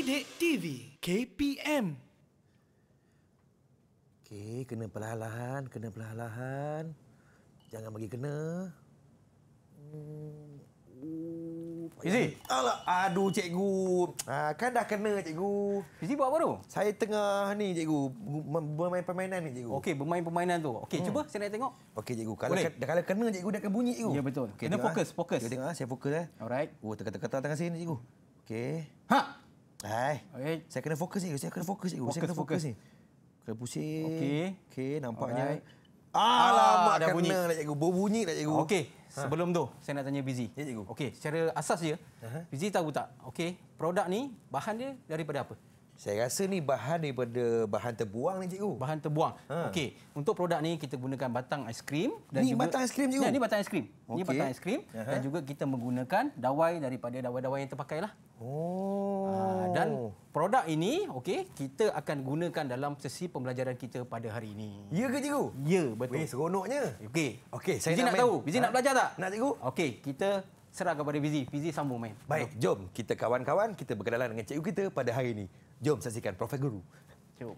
Sidik TV KPM Okey, kena perlahan-lahan, kena perlahan-lahan. Jangan bagi kena. Hmm. Izzy? Alah, aduh cikgu. Ha, kan dah kena cikgu. Izzy buat apa tu? Saya tengah ni cikgu, bermain permainan ni cikgu. Okey, bermain permainan tu. Okey, hmm. cuba saya nak tengok. Okey cikgu, kalau, Boleh. kalau kena cikgu dah akan bunyi cikgu. Ya betul. Okay, kena ah. fokus, fokus. Cikgu tengok, ah, saya fokus eh. Alright. Oh, tekan-tekan tangan sini cikgu. Okey. Ha! Hai. Okay. Saya kena fokus ni. Saya kena fokus ni. Saya kena fokus ni. Kena pusing. Okey. Okey, nampaknya. Ah, Alamak, ada bunyi. Kena lah cikgu. Berbunyi lah cikgu. Okey. Ha. Sebelum tu, saya nak tanya Bizi. Ya, cikgu. Okey, secara asas je. Uh-huh. Bizi tahu tak? Okey, produk ni, bahan dia daripada apa? Saya rasa ni bahan daripada bahan terbuang ni cikgu. Bahan terbuang. Ha. Okey, untuk produk ni kita gunakan batang aiskrim dan ni juga Ni batang aiskrim cikgu. Ya, ni batang aiskrim. Okay. Ni batang aiskrim Aha. dan juga kita menggunakan dawai daripada dawai-dawai yang terpakailah. Oh. Ha, dan produk ini okey, kita akan gunakan dalam sesi pembelajaran kita pada hari ini. Ya ke cikgu? Ya, betul. Weh, seronoknya. Okey. Okey, saya Bizi nak, nak tahu. Bizi ha. nak belajar tak? Nak cikgu. Okey, kita serah kepada Bizi. Bizi sambung main. Baik, jom kita kawan-kawan kita berkenalan dengan cikgu kita pada hari ini. Jom saksikan Profil Guru. Jom.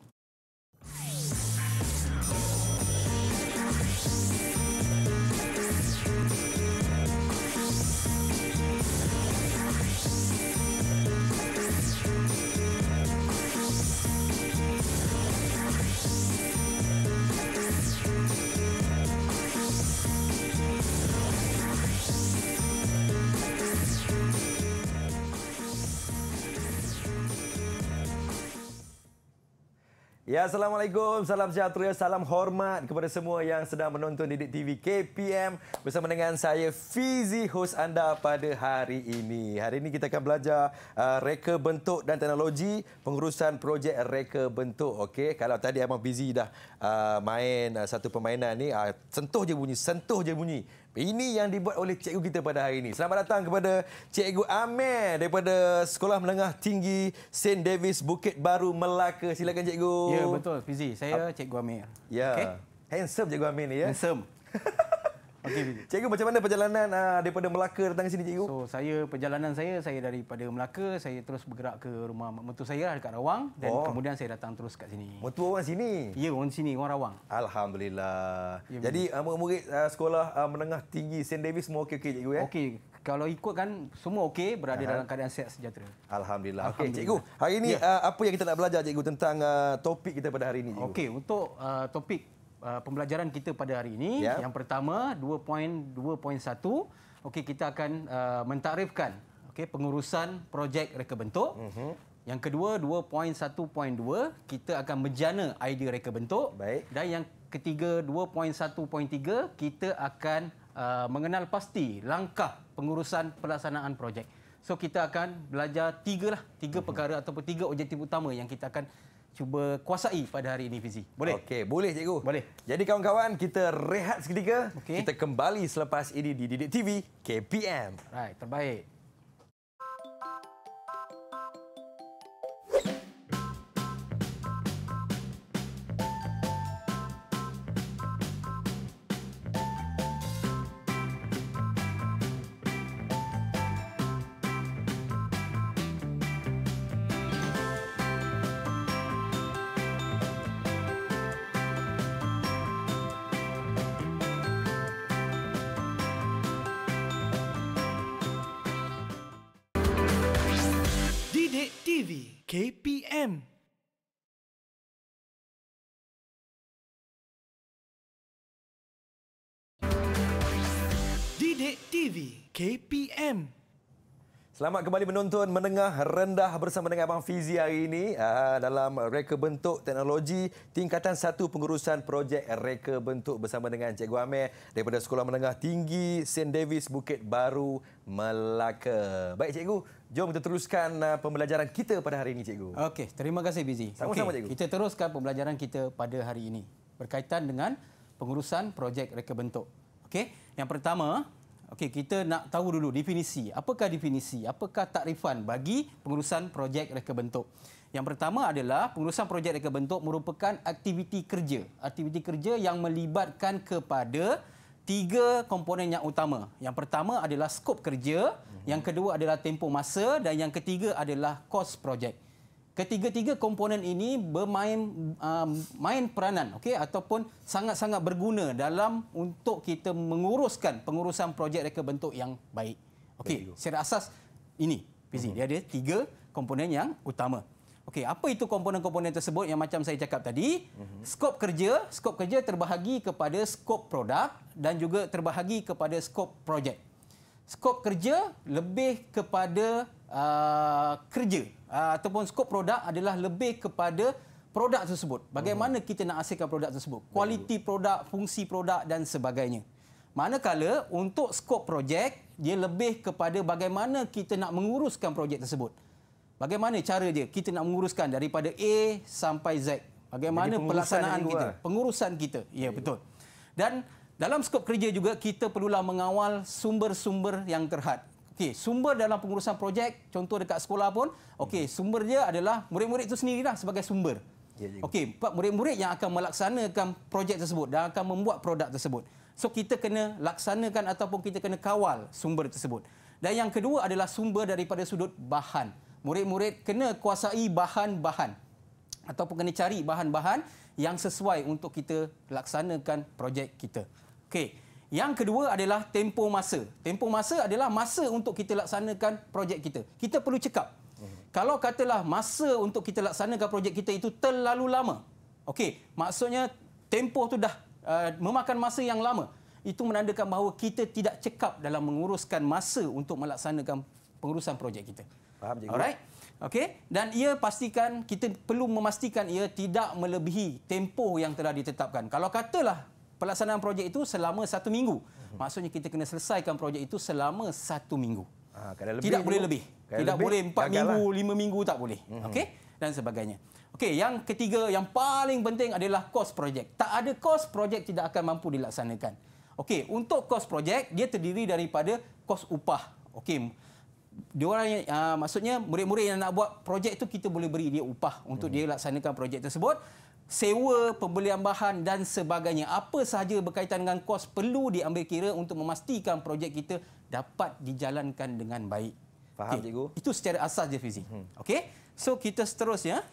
Ya, Assalamualaikum. Salam sejahtera. Salam hormat kepada semua yang sedang menonton Didik TV KPM bersama dengan saya, Fizi, host anda pada hari ini. Hari ini kita akan belajar uh, reka bentuk dan teknologi pengurusan projek reka bentuk. Okey, kalau tadi Abang Fizi dah uh, main uh, satu permainan ini uh, sentuh je bunyi, sentuh je bunyi. Ini yang dibuat oleh cikgu kita pada hari ini. Selamat datang kepada cikgu Amir daripada Sekolah Menengah Tinggi St. Davis Bukit Baru Melaka. Silakan cikgu. Ya, betul. Fizi, saya cikgu Amir. Ya. Okay. Handsome cikgu Amir ni ya. Handsome. Okey. Cikgu macam mana perjalanan uh, daripada Melaka datang sini cikgu? So saya perjalanan saya saya daripada Melaka saya terus bergerak ke rumah mertua saya lah, dekat Rawang dan oh. kemudian saya datang terus kat sini. Mertua orang sini? Ya, orang sini, orang Rawang. Alhamdulillah. Ya, Jadi uh, murid-murid uh, sekolah uh, menengah tinggi St Davis semua okey-okey cikgu ya? Okey. Kalau ikut kan semua okey berada dalam keadaan sihat sejahtera. Alhamdulillah. Alhamdulillah. Okey cikgu, hari ini ya. uh, apa yang kita nak belajar cikgu tentang uh, topik kita pada hari ini cikgu? Okey, untuk uh, topik Uh, pembelajaran kita pada hari ini. Ya. Yang pertama 2.2.1. Okey kita akan uh, mentarifkan okay pengurusan projek reka bentuk. Uh mhm. -huh. Yang kedua 2.1.2 kita akan menjana idea reka bentuk. Baik. Dan yang ketiga 2.1.3 kita akan uh, mengenal pasti langkah pengurusan pelaksanaan projek. So kita akan belajar tiga lah, tiga uh mhm. -huh. perkara ataupun tiga objektif utama yang kita akan cuba kuasai pada hari ini Fizi. Boleh? Okey, boleh cikgu. Boleh. Jadi kawan-kawan, kita rehat seketika. Okay. Kita kembali selepas ini di Didik TV KPM. Right, terbaik. KPM. Selamat kembali menonton Menengah Rendah bersama dengan Abang Fizi hari ini ah, dalam reka bentuk teknologi tingkatan satu pengurusan projek reka bentuk bersama dengan Cikgu Amir daripada Sekolah Menengah Tinggi St. Davis Bukit Baru, Melaka. Baik Cikgu, jom kita teruskan ah, pembelajaran kita pada hari ini Cikgu. Okey, terima kasih Fizi. Sama-sama okay, Cikgu. Kita teruskan pembelajaran kita pada hari ini berkaitan dengan pengurusan projek reka bentuk. Okey, yang pertama, Okey, kita nak tahu dulu definisi. Apakah definisi? Apakah takrifan bagi pengurusan projek reka bentuk? Yang pertama adalah pengurusan projek reka bentuk merupakan aktiviti kerja. Aktiviti kerja yang melibatkan kepada tiga komponen yang utama. Yang pertama adalah skop kerja, yang kedua adalah tempoh masa dan yang ketiga adalah kos projek. Ketiga-tiga komponen ini bermain uh, main peranan okey ataupun sangat-sangat berguna dalam untuk kita menguruskan pengurusan projek reka bentuk yang baik. Okey, secara asas ini PZ, hmm. dia ada tiga komponen yang utama. Okey, apa itu komponen-komponen tersebut yang macam saya cakap tadi? Hmm. Skop kerja, skop kerja terbahagi kepada skop produk dan juga terbahagi kepada skop projek. Skop kerja lebih kepada uh, kerja uh, ataupun skop produk adalah lebih kepada produk tersebut. Bagaimana hmm. kita nak hasilkan produk tersebut? Kualiti produk, fungsi produk dan sebagainya. Manakala untuk skop projek, dia lebih kepada bagaimana kita nak menguruskan projek tersebut. Bagaimana cara dia kita nak menguruskan daripada A sampai Z. Bagaimana pelaksanaan kita, lah. pengurusan kita. Ya, betul. Dan dalam skop kerja juga, kita perlulah mengawal sumber-sumber yang terhad. Okey, sumber dalam pengurusan projek, contoh dekat sekolah pun, okey, hmm. sumber dia adalah murid-murid itu sendirilah sebagai sumber. Ya, ya. okey, murid-murid yang akan melaksanakan projek tersebut dan akan membuat produk tersebut. So kita kena laksanakan ataupun kita kena kawal sumber tersebut. Dan yang kedua adalah sumber daripada sudut bahan. Murid-murid kena kuasai bahan-bahan ataupun kena cari bahan-bahan yang sesuai untuk kita laksanakan projek kita. Okey. Yang kedua adalah tempoh masa. Tempoh masa adalah masa untuk kita laksanakan projek kita. Kita perlu cekap. Kalau katalah masa untuk kita laksanakan projek kita itu terlalu lama. Okey, maksudnya tempoh tu dah uh, memakan masa yang lama. Itu menandakan bahawa kita tidak cekap dalam menguruskan masa untuk melaksanakan pengurusan projek kita. Faham cikgu. Alright. Okey, dan ia pastikan kita perlu memastikan ia tidak melebihi tempoh yang telah ditetapkan. Kalau katalah pelaksanaan projek itu selama satu minggu. Maksudnya kita kena selesaikan projek itu selama satu minggu. Ha, lebih Tidak boleh lebih. Kalau Tidak lebih, boleh empat minggu, lah. lima minggu tak boleh. Hmm. Okey? Dan sebagainya. Okay, yang ketiga yang paling penting adalah kos projek. Tak ada kos projek tidak akan mampu dilaksanakan. Okay, untuk kos projek dia terdiri daripada kos upah. Okey. Diorang uh, ah, maksudnya murid-murid yang nak buat projek itu kita boleh beri dia upah untuk hmm. dia laksanakan projek tersebut sewa pembelian bahan dan sebagainya. Apa sahaja berkaitan dengan kos perlu diambil kira untuk memastikan projek kita dapat dijalankan dengan baik. Faham, okay. cikgu? Itu secara asas je, Fizi. Hmm. Okey, so kita seterusnya.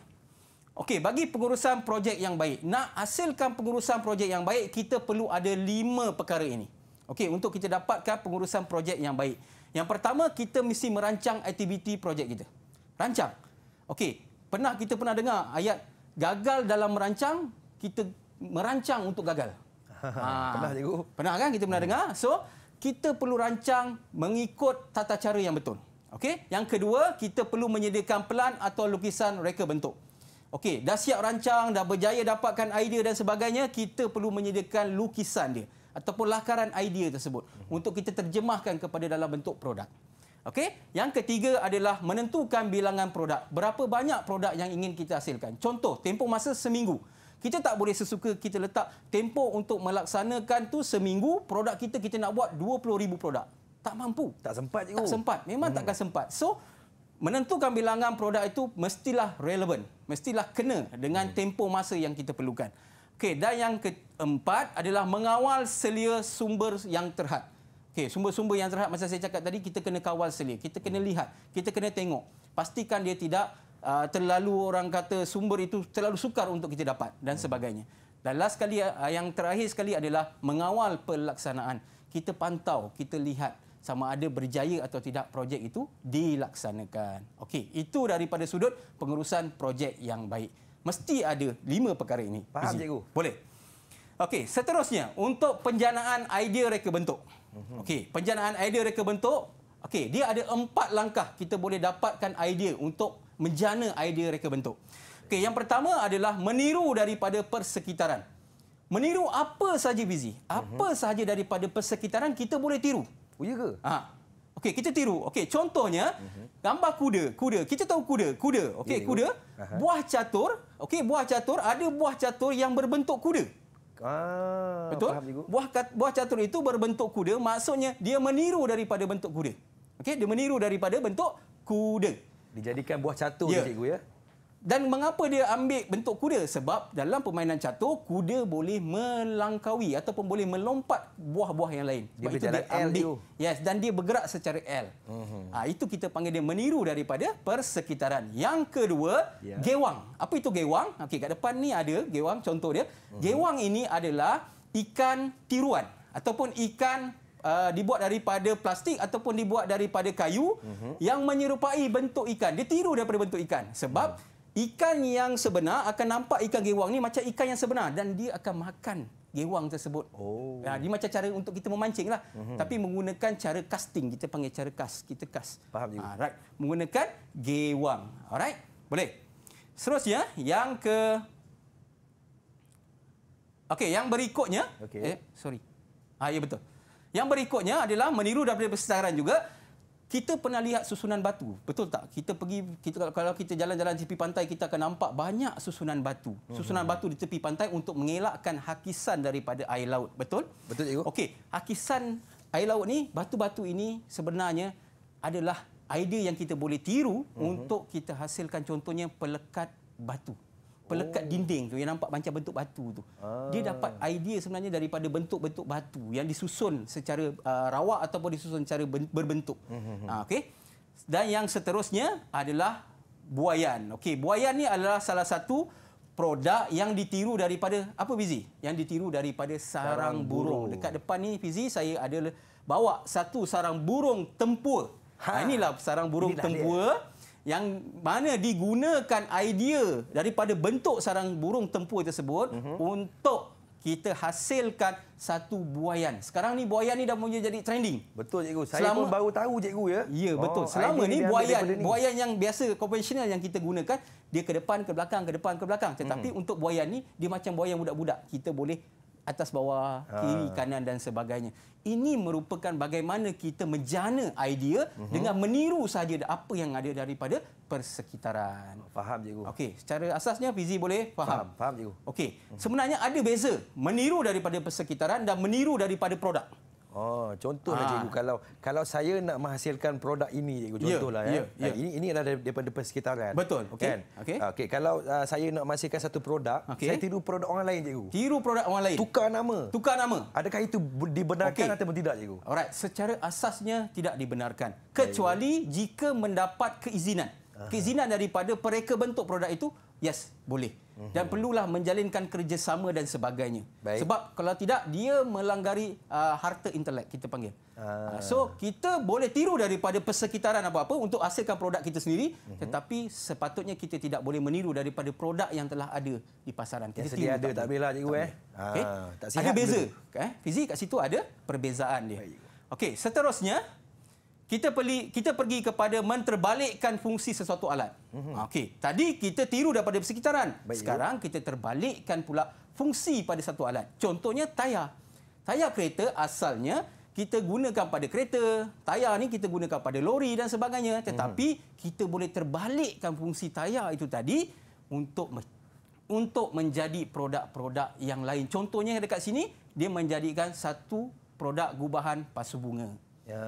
Okay, bagi pengurusan projek yang baik. Nak hasilkan pengurusan projek yang baik, kita perlu ada lima perkara ini. Okay, untuk kita dapatkan pengurusan projek yang baik. Yang pertama, kita mesti merancang aktiviti projek kita. Rancang. Okay, pernah kita pernah dengar ayat gagal dalam merancang, kita merancang untuk gagal. Ah. Pernah, Cikgu. Pernah kan kita pernah hmm. dengar? So, kita perlu rancang mengikut tata cara yang betul. Okey? Yang kedua, kita perlu menyediakan pelan atau lukisan reka bentuk. Okey, dah siap rancang, dah berjaya dapatkan idea dan sebagainya, kita perlu menyediakan lukisan dia ataupun lakaran idea tersebut hmm. untuk kita terjemahkan kepada dalam bentuk produk. Okey, yang ketiga adalah menentukan bilangan produk. Berapa banyak produk yang ingin kita hasilkan? Contoh, tempoh masa seminggu. Kita tak boleh sesuka kita letak tempoh untuk melaksanakan tu seminggu produk kita kita nak buat 20,000 produk. Tak mampu. Tak sempat cikgu. Tak sempat. Memang hmm. takkan sempat. So, menentukan bilangan produk itu mestilah relevan. Mestilah kena dengan hmm. tempoh masa yang kita perlukan. Okey, dan yang keempat adalah mengawal selia sumber yang terhad. Okey, sumber-sumber yang terhad masa saya cakap tadi kita kena kawal selir, kita kena hmm. lihat, kita kena tengok. Pastikan dia tidak uh, terlalu orang kata sumber itu terlalu sukar untuk kita dapat dan hmm. sebagainya. Dan last sekali uh, yang terakhir sekali adalah mengawal pelaksanaan. Kita pantau, kita lihat sama ada berjaya atau tidak projek itu dilaksanakan. Okey, itu daripada sudut pengurusan projek yang baik. Mesti ada lima perkara ini. Faham, Izi. cikgu? Boleh. Okey, seterusnya untuk penjanaan idea reka bentuk. Mhm. Okey, penjanaan idea reka bentuk. Okey, dia ada empat langkah kita boleh dapatkan idea untuk menjana idea reka bentuk. Okey, yang pertama adalah meniru daripada persekitaran. Meniru apa sahaja busy, apa mhm. sahaja daripada persekitaran kita boleh tiru. Oh ya ke? Ha. Okey, kita tiru. Okey, contohnya mhm. gambar kuda, kuda. Kita tahu kuda, kuda. Okey, kuda. Buah catur, okey, buah catur ada buah catur yang berbentuk kuda. Ah, Betul? Faham, Buah, buah catur itu berbentuk kuda, maksudnya dia meniru daripada bentuk kuda. Okey, dia meniru daripada bentuk kuda. Dijadikan buah catur, ya. cikgu ya. Dan mengapa dia ambil bentuk kuda? Sebab dalam permainan catur, kuda boleh melangkawi ataupun boleh melompat buah-buah yang lain. Sebab dia itu dia ambil. L yes, dan dia bergerak secara L. Uh -huh. ha, itu kita panggil dia meniru daripada persekitaran. Yang kedua, yeah. gewang. Apa itu gewang? Okey, kat depan ni ada gewang, contoh dia. Uh mhm. -huh. Gewang ini adalah ikan tiruan ataupun ikan Uh, dibuat daripada plastik ataupun dibuat daripada kayu uh mhm. -huh. yang menyerupai bentuk ikan. Dia tiru daripada bentuk ikan. Sebab uh ikan yang sebenar akan nampak ikan gewang ni macam ikan yang sebenar dan dia akan makan gewang tersebut. Oh. Ya, dia macam cara untuk kita memancing lah. Mm-hmm. Tapi menggunakan cara casting. Kita panggil cara kas. Kita kas. Faham juga. Alright. Ha, menggunakan gewang. Alright. Boleh. Seterusnya, yang ke... Okay. yang berikutnya... Okay. Eh, sorry. Ah, ya, betul. Yang berikutnya adalah meniru daripada persetaraan juga kita pernah lihat susunan batu betul tak kita pergi kita kalau kita jalan-jalan tepi pantai kita akan nampak banyak susunan batu hmm. susunan batu di tepi pantai untuk mengelakkan hakisan daripada air laut betul betul cikgu okey hakisan air laut ni batu-batu ini sebenarnya adalah idea yang kita boleh tiru uh-huh. untuk kita hasilkan contohnya pelekat batu pelekat oh. dinding tu yang nampak macam bentuk batu tu. Ah. Dia dapat idea sebenarnya daripada bentuk-bentuk batu yang disusun secara uh, rawak ataupun disusun secara berbentuk. Mm-hmm. Hmm, hmm. ah, okay? Dan yang seterusnya adalah buayan. Okay, buayan ni adalah salah satu produk yang ditiru daripada apa Fizi? Yang ditiru daripada sarang, sarang burung. burung. Dekat depan ni Fizi saya ada bawa satu sarang burung tempua. Ha. ha. Inilah sarang burung Inilah tempua. Dia yang mana digunakan idea daripada bentuk sarang burung tempur tersebut uh-huh. untuk kita hasilkan satu buayan. Sekarang ni buayan ni dah mula jadi trending. Betul cikgu. Saya Selama... pun baru tahu cikgu ya. Ya oh, betul. Oh, Selama ni buayan ni. buayan yang biasa konvensional yang kita gunakan dia ke depan ke belakang ke depan ke belakang. Tetapi hmm. untuk buayan ni dia macam buayan budak-budak. Kita boleh atas bawah, ah. kiri, ha. kanan dan sebagainya. Ini merupakan bagaimana kita menjana idea uh-huh. dengan meniru saja apa yang ada daripada persekitaran. Oh, faham, cikgu. Okey, secara asasnya Fizi boleh faham. Faham, faham cikgu. Okey, mhm. sebenarnya ada beza meniru daripada persekitaran dan meniru daripada produk. Oh, contohlah ha. cikgu kalau kalau saya nak menghasilkan produk ini cikgu ya, contohlah yeah, ya. Eh. Yeah, ya. yeah. Ini ini adalah daripada persekitaran. Betul. Okey. Kan? Okey. Ah, okay, kalau uh, saya nak menghasilkan satu produk, okay. saya tiru produk orang lain cikgu. Tiru produk orang lain. Tukar nama. Tukar nama. Adakah itu dibenarkan okay. atau tidak cikgu? Alright, secara asasnya tidak dibenarkan kecuali Baik. jika mendapat keizinan. Keizinan daripada pereka bentuk produk itu, yes, boleh. Mhm. dan perlulah menjalinkan kerjasama dan sebagainya. Baik. Sebab kalau tidak dia melanggari uh, harta intelek kita panggil. Ah. ah so kita boleh tiru daripada persekitaran apa-apa untuk hasilkan produk kita sendiri uh mhm. -huh. tetapi sepatutnya kita tidak boleh meniru daripada produk yang telah ada di pasaran. Kita sedia ada tak bila cikgu eh. Okay. Ah, tak ada beza. Okay. Eh, fizik kat situ ada perbezaan dia. Okey, seterusnya kita perli, kita pergi kepada menterbalikkan fungsi sesuatu alat. Mm-hmm. Okey, tadi kita tiru daripada persekitaran. Baik, Sekarang ya. kita terbalikkan pula fungsi pada satu alat. Contohnya tayar. Tayar kereta asalnya kita gunakan pada kereta, tayar ni kita gunakan pada lori dan sebagainya, mhm. tetapi mm-hmm. kita boleh terbalikkan fungsi tayar itu tadi untuk untuk menjadi produk-produk yang lain. Contohnya dekat sini dia menjadikan satu produk gubahan pasu bunga. Ya.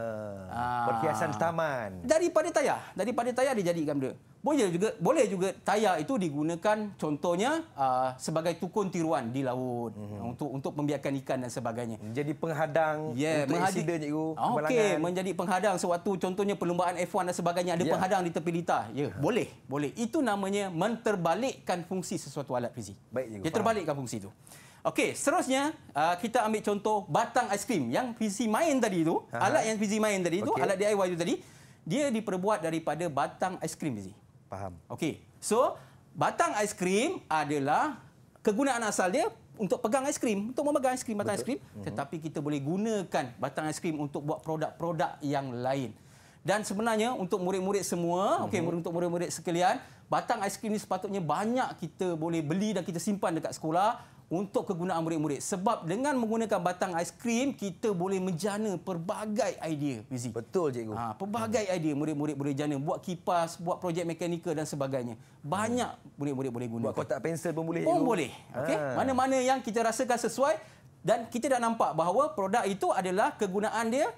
Ah. Perhiasan taman. Daripada tayar, daripada tayar dijadikan benda. Boleh juga boleh juga tayar itu digunakan contohnya uh, sebagai tukun tiruan di laut mm-hmm. untuk untuk membiarkan ikan dan sebagainya. Jadi penghadang yeah, untuk menghadi- insiden cikgu. Ah, okey, menjadi penghadang sewaktu contohnya perlumbaan F1 dan sebagainya ada yeah. penghadang di tepi lita. Ya, yeah, ha. boleh, boleh. Itu namanya menterbalikkan fungsi sesuatu alat fizik. Baik cikgu. Dia terbalikkan fungsi itu. Okey, seterusnya uh, kita ambil contoh batang aiskrim yang PC main tadi itu, Aha. alat yang PC main tadi itu, okay. alat DIY itu tadi, dia diperbuat daripada batang aiskrim PC. Faham. Okey. So, batang aiskrim adalah kegunaan asal dia untuk pegang aiskrim, untuk memegang aiskrim, batang Betul. aiskrim. Uh mhm. -huh. Tetapi kita boleh gunakan batang aiskrim untuk buat produk-produk yang lain. Dan sebenarnya untuk murid-murid semua, uh -huh. okay, mhm. untuk murid-murid sekalian, batang aiskrim ini sepatutnya banyak kita boleh beli dan kita simpan dekat sekolah untuk kegunaan murid-murid. Sebab dengan menggunakan batang ais krim kita boleh menjana pelbagai idea, Fizi. Betul, cikgu. Ha, pelbagai hmm. idea murid-murid boleh jana. Buat kipas, buat projek mekanikal dan sebagainya. Banyak hmm. murid-murid boleh guna. Buat kotak pensel pun boleh, cikgu. Pun boleh. Ha. Mana-mana okay? yang kita rasakan sesuai dan kita dah nampak bahawa produk itu adalah kegunaan dia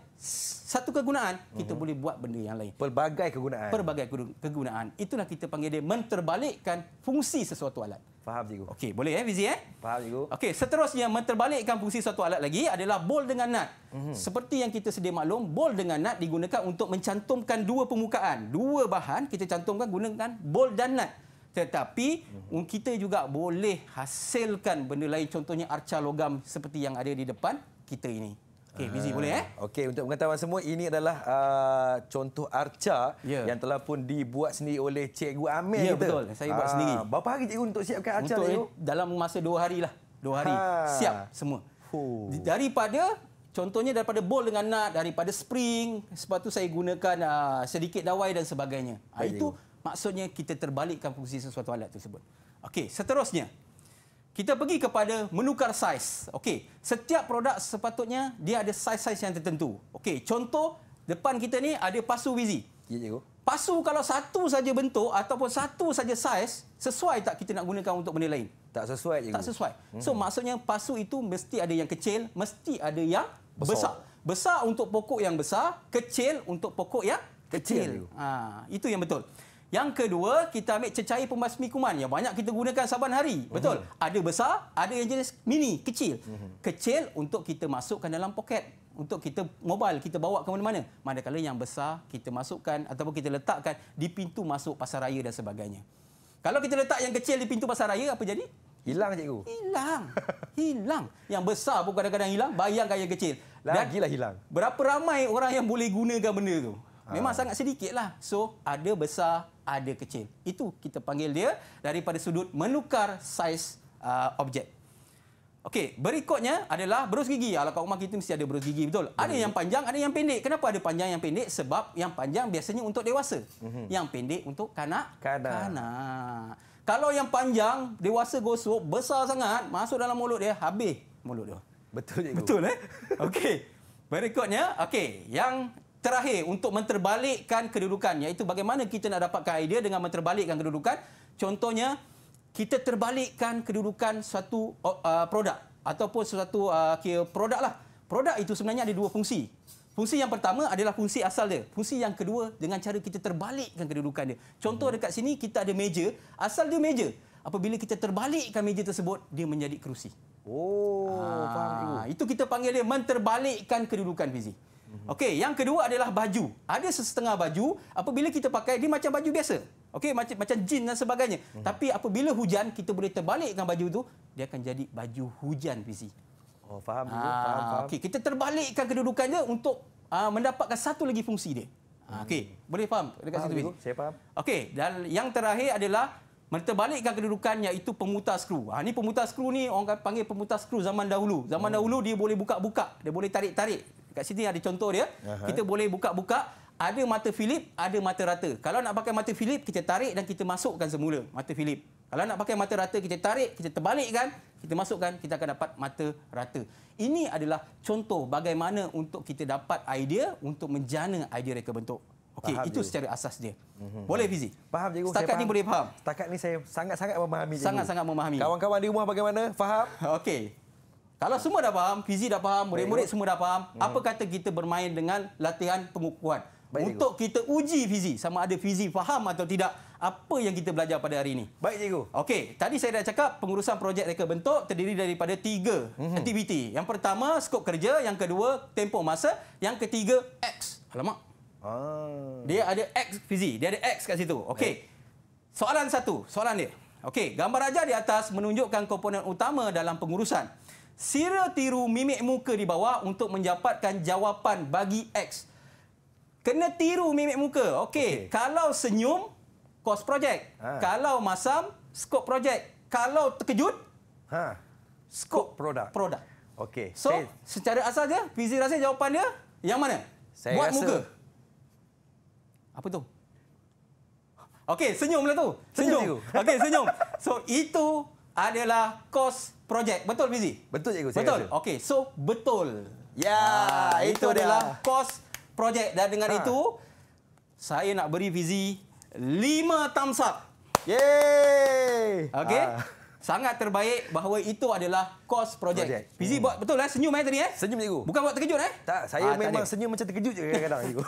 satu kegunaan kita uh boleh buat benda yang lain pelbagai kegunaan pelbagai kegunaan itulah kita panggil dia menterbalikkan fungsi sesuatu alat Faham cikgu. Okey, boleh eh Vizi eh? Faham cikgu. Okey, seterusnya menterbalikkan fungsi suatu alat lagi adalah bol dengan nut. Mm -hmm. Seperti yang kita sedia maklum, bol dengan nut digunakan untuk mencantumkan dua permukaan, dua bahan kita cantumkan gunakan bol dan nut. Tetapi mhm. mm -hmm. kita juga boleh hasilkan benda lain contohnya arca logam seperti yang ada di depan kita ini. Okey, busy ha. boleh ah, eh? Okey, untuk pengetahuan semua, ini adalah uh, contoh arca yeah. yang telah pun dibuat sendiri oleh Cikgu Amir. Ya, betul. Saya ha. buat ah, sendiri. Berapa hari Cikgu untuk siapkan arca untuk, itu? Eh, dalam masa dua hari lah. Dua hari. Ha. Siap semua. Huh. Daripada, contohnya daripada bowl dengan nut, daripada spring, sebab tu saya gunakan uh, sedikit dawai dan sebagainya. Baik, itu cikgu. maksudnya kita terbalikkan fungsi sesuatu alat tersebut. Okey, seterusnya kita pergi kepada menukar saiz. Okey, setiap produk sepatutnya dia ada saiz-saiz yang tertentu. Okey, contoh depan kita ni ada pasu busy. Ya, cikgu. Ya, pasu kalau satu saja bentuk ataupun satu saja saiz, sesuai tak kita nak gunakan untuk benda lain? Tak sesuai, cikgu. Tak sesuai. Hmm. So, hmm. maksudnya pasu itu mesti ada yang kecil, mesti ada yang besar. besar. Besar untuk pokok yang besar, kecil untuk pokok yang kecil. kecil. Ha, itu yang betul. Yang kedua, kita ambil cecair pembasmi kuman yang banyak kita gunakan saban hari. Betul. Mm -hmm. Ada besar, ada yang jenis mini, kecil. Mm -hmm. Kecil untuk kita masukkan dalam poket. Untuk kita mobile, kita bawa ke mana-mana. Manakala yang besar, kita masukkan ataupun kita letakkan di pintu masuk pasar raya dan sebagainya. Kalau kita letak yang kecil di pintu pasar raya, apa jadi? Hilang, cikgu. Hilang. Hilang. Yang besar pun kadang-kadang hilang. Bayangkan yang kecil. Lagilah hilang. Berapa ramai orang yang boleh gunakan benda tu? Ah. Memang ha. sangat sedikit lah. So, ada besar, ada kecil. Itu kita panggil dia daripada sudut menukar saiz uh, objek. Okey, berikutnya adalah berus gigi. Kalau kat rumah kita mesti ada berus gigi, betul? Hmm. Ada yang panjang, ada yang pendek. Kenapa ada panjang yang pendek? Sebab yang panjang biasanya untuk dewasa. Hmm. Yang pendek untuk kanak? Kanak. kanak. Kalau yang panjang, dewasa gosok, besar sangat, masuk dalam mulut dia, habis mulut dia. Betul, cikgu. Betul, eh? Okey. Berikutnya, okay, Yang terakhir untuk menterbalikkan kedudukan iaitu bagaimana kita nak dapatkan idea dengan menterbalikkan kedudukan contohnya kita terbalikkan kedudukan suatu uh, produk ataupun suatu uh, produk lah produk itu sebenarnya ada dua fungsi fungsi yang pertama adalah fungsi asal dia fungsi yang kedua dengan cara kita terbalikkan kedudukan dia contoh hmm. dekat sini kita ada meja asal dia meja apabila kita terbalikkan meja tersebut dia menjadi kerusi Oh, ah, faham itu kita panggil dia menterbalikkan kedudukan fizik. Mhm. Okey, yang kedua adalah baju. Ada setengah baju, apabila kita pakai dia macam baju biasa. Okey, macam macam jin dan sebagainya. Uh mhm. -huh. Tapi apabila hujan kita boleh terbalikkan baju tu, dia akan jadi baju hujan PC. Oh, faham ha, Okey, kita terbalikkan kedudukannya untuk uh, mendapatkan satu lagi fungsi dia. Ah, hmm. Okey, boleh faham dekat faham, situ Bizi? Saya faham. Okey, dan yang terakhir adalah menterbalikkan kedudukan iaitu pemutar skru. Ha, ini pemutar skru ni orang panggil pemutar skru zaman dahulu. Zaman hmm. dahulu dia boleh buka-buka, dia boleh tarik-tarik. Kat sini ada contoh dia. Aha. Kita boleh buka-buka. Ada mata Philip, ada mata rata. Kalau nak pakai mata Philip, kita tarik dan kita masukkan semula mata Philip. Kalau nak pakai mata rata, kita tarik, kita terbalikkan, kita masukkan, kita akan dapat mata rata. Ini adalah contoh bagaimana untuk kita dapat idea untuk menjana idea reka bentuk. Okey, itu je. secara asas dia. Mhm. Boleh fizik? Faham cikgu. Setakat faham. ni boleh faham. Setakat ni saya sangat-sangat memahami Sangat-sangat memahami. Kawan-kawan di rumah bagaimana? Faham? Okey. Kalau ya. semua dah faham, fizik dah faham, murid-murid semua dah faham, hmm. apa kata kita bermain dengan latihan pengukuhan? Baik, Untuk cikgu. kita uji fizik, sama ada fizik faham atau tidak, apa yang kita belajar pada hari ini. Baik, cikgu. Okey, tadi saya dah cakap pengurusan projek reka bentuk terdiri daripada tiga hmm. aktiviti. Yang pertama, skop kerja. Yang kedua, tempoh masa. Yang ketiga, X. Alamak. Ah. Dia ada X fizik. Dia ada X kat situ. Okey. Soalan satu. Soalan dia. Okey, gambar aja di atas menunjukkan komponen utama dalam pengurusan. Sira tiru mimik muka di bawah untuk menjapatkan jawapan bagi X. Kena tiru mimik muka. Okey. Okay. Kalau senyum, kos projek. Ha. Kalau masam, skop projek. Kalau terkejut, ha. skop produk. produk. Okey. So, Saya... secara asal dia, PZ rasa jawapan dia, yang mana? Saya Buat rasa... muka. Apa tu? Okey, senyumlah tu. Senyum. senyum. Okey, senyum. So, itu adalah kos projek. Betul Fizi? Betul cikgu saya. Betul. Okey, so betul. Ya, ah, itu, itu adalah kos projek dan dengan ha. itu saya nak beri Fizi lima thumbs up. Ye! Okey. Ah. Sangat terbaik bahawa itu adalah kos projek. Fizi hmm. buat betul eh senyum eh tadi eh? Senyum cikgu. Bukan buat terkejut eh? Tak, saya ah, memang senyum macam terkejut je kadang-kadang cikgu.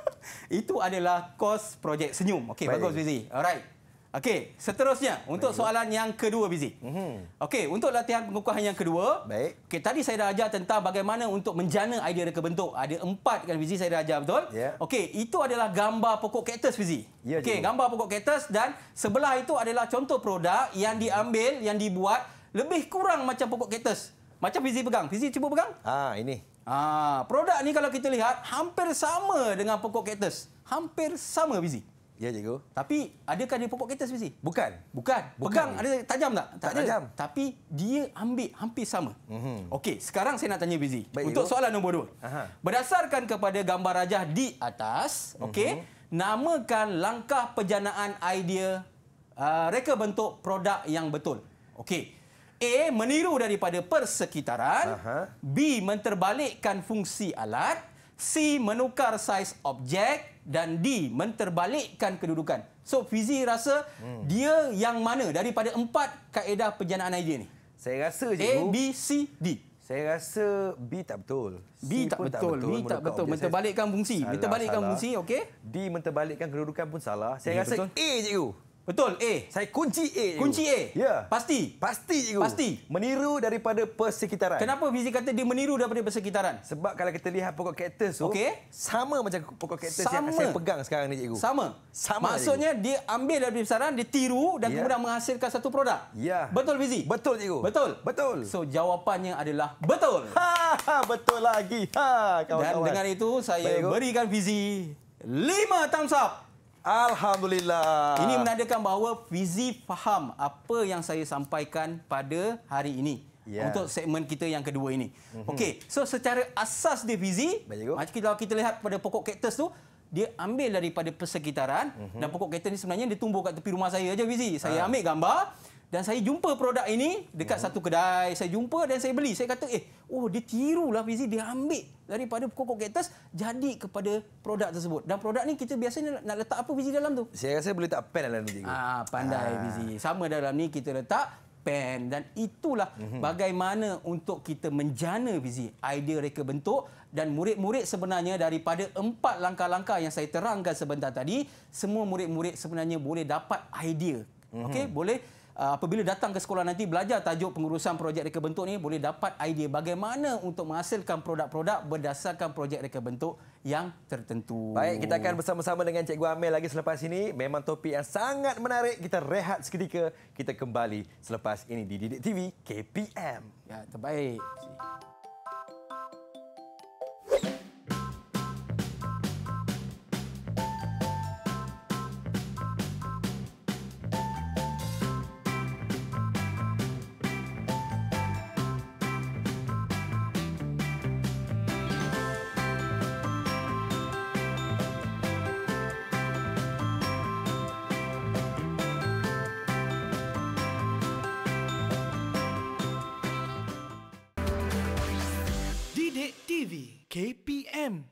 itu adalah kos projek senyum. Okey, bagus Fizi. Alright. Okey, seterusnya untuk Baik. soalan yang kedua busy. Mm Okey, untuk latihan pengukuhan yang kedua. Baik. Okey, tadi saya dah ajar tentang bagaimana untuk menjana idea reka bentuk. Ada empat kan Bizi? saya dah ajar betul? Yeah. Okey, itu adalah gambar pokok kaktus Bizi. Yeah, Okey, gambar pokok kaktus dan sebelah itu adalah contoh produk yang mhm. diambil yang dibuat lebih kurang macam pokok kaktus. Macam Bizi pegang. Bizi cuba pegang? Ha, ini. Ha, produk ni kalau kita lihat hampir sama dengan pokok kaktus. Hampir sama Bizi. Ya, cikgu. Tapi adakah dia pokok kereta sebesi? Bukan. Bukan. Pegang ada tajam tak? Tak, tak ada. Tajam. Tapi dia ambil hampir sama. Mm Okey, sekarang saya nak tanya Bizi. Baik, untuk cikgu. soalan nombor dua. Aha. Berdasarkan kepada gambar rajah di atas, mm -hmm. okey, mhm. namakan langkah perjanaan idea uh, reka bentuk produk yang betul. Okey. A. Meniru daripada persekitaran. Aha. B. Menterbalikkan fungsi alat. C menukar saiz objek dan D menterbalikkan kedudukan. So Fizi rasa hmm. dia yang mana daripada empat kaedah perjanaan idea ni? Saya rasa je A B C D. Saya rasa B tak betul. B tak, betul. tak betul. B menukar tak betul. Menterbalikkan fungsi. menterbalikkan fungsi, okey. D menterbalikkan kedudukan pun salah. Saya D ya, rasa betul. A cikgu. Betul, A. Saya kunci A. Kunci A. Ya. Pasti. Pasti, cikgu. Pasti. Meniru daripada persekitaran. Kenapa fizik kata dia meniru daripada persekitaran? Sebab kalau kita lihat pokok kaktus tu, okay. sama macam pokok kaktus sama. yang saya pegang sekarang ni, cikgu. Sama. Sama. Maksudnya cikgu. dia ambil daripada persekitaran, dia tiru dan ya. kemudian menghasilkan satu produk. Ya. Betul fizik? Betul, cikgu. Betul. Betul. So jawapannya adalah betul. Ha, ha betul lagi. Ha, kawan-kawan. Dan dengan itu saya Baik, berikan fizik lima thumbs up. Alhamdulillah. Ini menandakan bahawa Fizi faham apa yang saya sampaikan pada hari ini. Yeah. Untuk segmen kita yang kedua ini. Mm -hmm. Okey, so secara asas dia Fizi, macam kalau kita lihat pada pokok kaktus tu, dia ambil daripada persekitaran. Mm -hmm. Dan pokok kaktus ni sebenarnya dia tumbuh kat tepi rumah saya aja Fizi. Saya ha. ambil gambar, dan saya jumpa produk ini dekat hmm. satu kedai. Saya jumpa dan saya beli. Saya kata, eh, oh dia lah, Fizi. Dia ambil daripada pokok kaktus jadi kepada produk tersebut. Dan produk ni kita biasanya nak letak apa Fizi dalam tu? Saya rasa boleh letak pen dalam ni. Ah, pandai ah. Fizi. Ah. Sama dalam ni kita letak pen dan itulah hmm. bagaimana untuk kita menjana Fizi idea reka bentuk dan murid-murid sebenarnya daripada empat langkah-langkah yang saya terangkan sebentar tadi, semua murid-murid sebenarnya boleh dapat idea. Hmm. Okey, boleh Ah, apabila datang ke sekolah nanti belajar tajuk pengurusan projek reka bentuk ni boleh dapat idea bagaimana untuk menghasilkan produk-produk berdasarkan projek reka bentuk yang tertentu. Baik, kita akan bersama-sama dengan Cikgu Amir lagi selepas ini. Memang topik yang sangat menarik. Kita rehat seketika. Kita kembali selepas ini di Didik TV KPM. Ya, terbaik. Terbaik. KPM.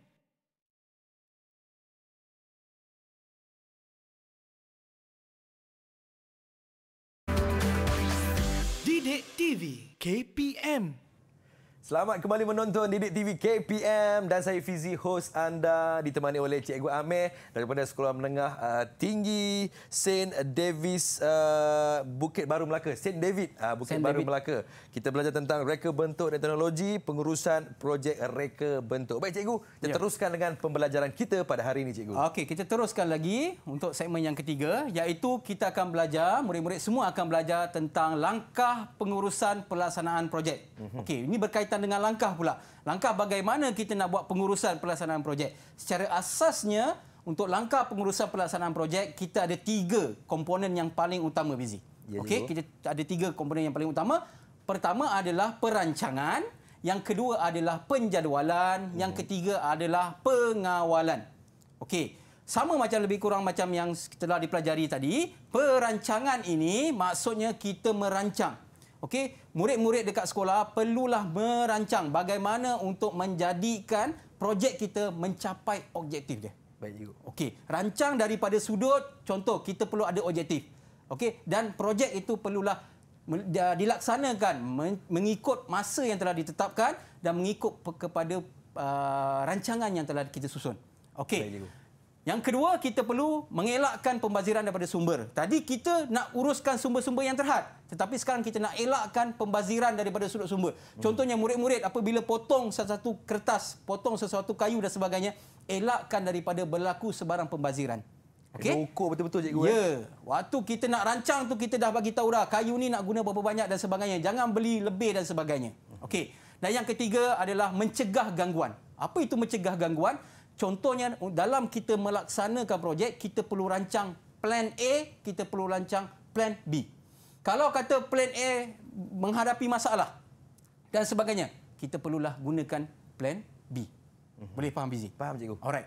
Didik TV KPM. Selamat kembali menonton Didik TV KPM dan saya Fizi host anda ditemani oleh Cikgu Amir daripada Sekolah Menengah uh, Tinggi Saint Davis uh, Bukit Baru Melaka. Saint David uh, Bukit Saint Baru David. Melaka. Kita belajar tentang reka bentuk dan teknologi pengurusan projek reka bentuk. Baik cikgu, kita ya. teruskan dengan pembelajaran kita pada hari ini cikgu. Okey, kita teruskan lagi untuk segmen yang ketiga iaitu kita akan belajar, murid-murid semua akan belajar tentang langkah pengurusan pelaksanaan projek. Mm-hmm. Okey, ini berkaitan berkaitan dengan langkah pula. Langkah bagaimana kita nak buat pengurusan pelaksanaan projek. Secara asasnya, untuk langkah pengurusan pelaksanaan projek, kita ada tiga komponen yang paling utama, Bizi. Ya, okay? Kita ada tiga komponen yang paling utama. Pertama adalah perancangan. Yang kedua adalah penjadualan. Hmm. Yang ketiga adalah pengawalan. Okey. Sama macam lebih kurang macam yang telah dipelajari tadi, perancangan ini maksudnya kita merancang. Okey, murid-murid dekat sekolah perlulah merancang bagaimana untuk menjadikan projek kita mencapai objektif dia. Baik juga. Okey, rancang daripada sudut contoh kita perlu ada objektif. Okey, dan projek itu perlulah dilaksanakan mengikut masa yang telah ditetapkan dan mengikut kepada uh, rancangan yang telah kita susun. Okey. Baik juga. Yang kedua, kita perlu mengelakkan pembaziran daripada sumber. Tadi kita nak uruskan sumber-sumber yang terhad. Tetapi sekarang kita nak elakkan pembaziran daripada sudut sumber. Hmm. Contohnya murid-murid apabila potong sesuatu kertas, potong sesuatu kayu dan sebagainya, elakkan daripada berlaku sebarang pembaziran. Okey. Ukur betul-betul cikgu. Eh? Ya. Waktu kita nak rancang tu kita dah bagi tahu dah kayu ni nak guna berapa banyak dan sebagainya. Jangan beli lebih dan sebagainya. Hmm. Okey. Dan yang ketiga adalah mencegah gangguan. Apa itu mencegah gangguan? Contohnya dalam kita melaksanakan projek kita perlu rancang plan A, kita perlu rancang plan B. Kalau kata plan A menghadapi masalah dan sebagainya, kita perlulah gunakan plan B. Mhm. Boleh faham Bizi? Faham cikgu. Alright.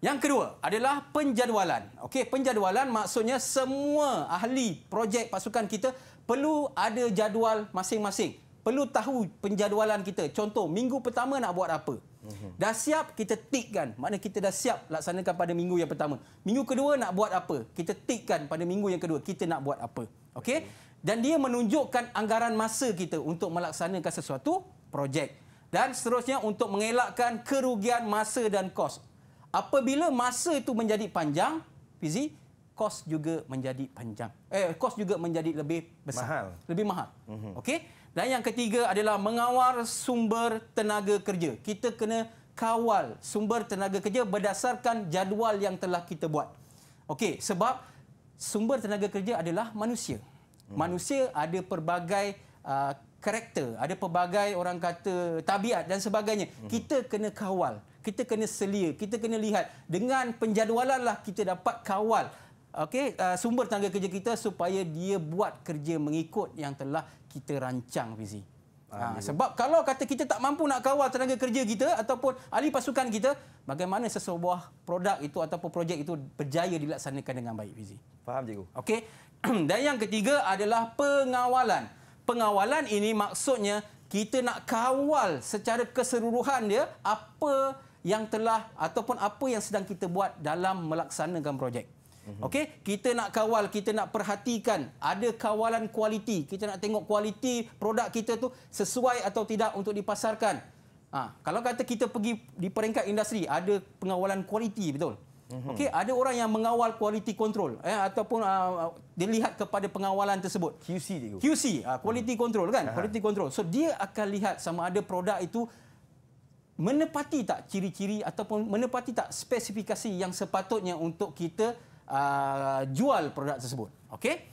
Yang kedua adalah penjadualan. Okey, penjadualan maksudnya semua ahli projek pasukan kita perlu ada jadual masing-masing. Perlu tahu penjadualan kita. Contoh, minggu pertama nak buat apa? huh mhm. Dah siap kita tikkan. Makna kita dah siap laksanakan pada minggu yang pertama. Minggu kedua nak buat apa? Kita tikkan pada minggu yang kedua kita nak buat apa. Okey? Dan dia menunjukkan anggaran masa kita untuk melaksanakan sesuatu projek. Dan seterusnya untuk mengelakkan kerugian masa dan kos. Apabila masa itu menjadi panjang, fizi kos juga menjadi panjang. Eh kos juga menjadi lebih besar. Mahal. Lebih mahal. Uh-huh. Okey? Dan yang ketiga adalah mengawal sumber tenaga kerja. Kita kena kawal sumber tenaga kerja berdasarkan jadual yang telah kita buat. Okey, sebab sumber tenaga kerja adalah manusia. Hmm. Manusia ada pelbagai uh, karakter, ada pelbagai orang kata tabiat dan sebagainya. Hmm. Kita kena kawal, kita kena selia, kita kena lihat dengan penjadualanlah kita dapat kawal. Okey, uh, sumber tenaga kerja kita supaya dia buat kerja mengikut yang telah kita rancang visi. Ha, ah, ah, ya. sebab kalau kata kita tak mampu nak kawal tenaga kerja kita ataupun ahli pasukan kita, bagaimana sesebuah produk itu ataupun projek itu berjaya dilaksanakan dengan baik visi? Faham cikgu. Okey. Dan yang ketiga adalah pengawalan. Pengawalan ini maksudnya kita nak kawal secara keseluruhan dia apa yang telah ataupun apa yang sedang kita buat dalam melaksanakan projek. Mhm. Okey, kita nak kawal, kita nak perhatikan ada kawalan kualiti. Kita nak tengok kualiti produk kita tu sesuai atau tidak untuk dipasarkan. Ha, kalau kata kita pergi di peringkat industri ada pengawalan kualiti betul. Mhm. Okey, ada orang yang mengawal kualiti control eh, ataupun uh, uh, dilihat kepada pengawalan tersebut. QC cikgu. QC, uh, ah, quality mhm. control kan? Aha. Quality control. So dia akan lihat sama ada produk itu menepati tak ciri-ciri ataupun menepati tak spesifikasi yang sepatutnya untuk kita uh, jual produk tersebut. Okey.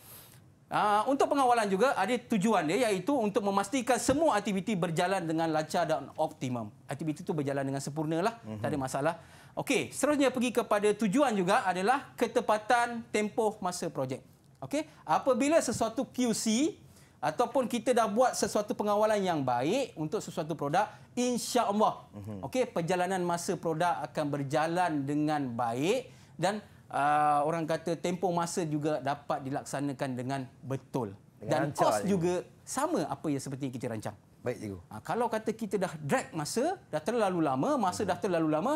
Uh, untuk pengawalan juga ada tujuan dia iaitu untuk memastikan semua aktiviti berjalan dengan lancar dan optimum. Aktiviti itu berjalan dengan sempurna lah, mm -hmm. tak ada mhm. masalah. Okey, seterusnya pergi kepada tujuan juga adalah ketepatan tempoh masa projek. Okey, apabila sesuatu QC ataupun kita dah buat sesuatu pengawalan yang baik untuk sesuatu produk, insya-Allah. Mhm. Okey, perjalanan masa produk akan berjalan dengan baik dan uh, orang kata tempo masa juga dapat dilaksanakan dengan betul. Dengan Dan kos juga sama apa yang seperti yang kita rancang. Baik, Cikgu. Ha, kalau kata kita dah drag masa, dah terlalu lama, masa hmm. dah terlalu lama,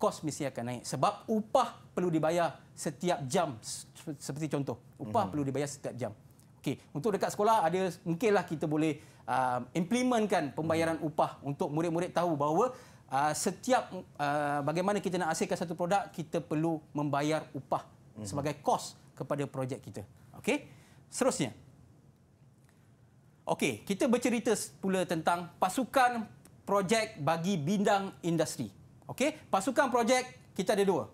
kos mesti akan naik. Sebab upah perlu dibayar setiap jam. Seperti contoh, upah hmm. perlu dibayar setiap jam. Okey, Untuk dekat sekolah, ada mungkinlah kita boleh uh, implementkan pembayaran upah untuk murid-murid tahu bahawa uh, setiap uh, bagaimana kita nak hasilkan satu produk, kita perlu membayar upah hmm. sebagai kos kepada projek kita. Okey? Seterusnya. Okey, kita bercerita pula tentang pasukan projek bagi bidang industri. Okey? Pasukan projek kita ada dua.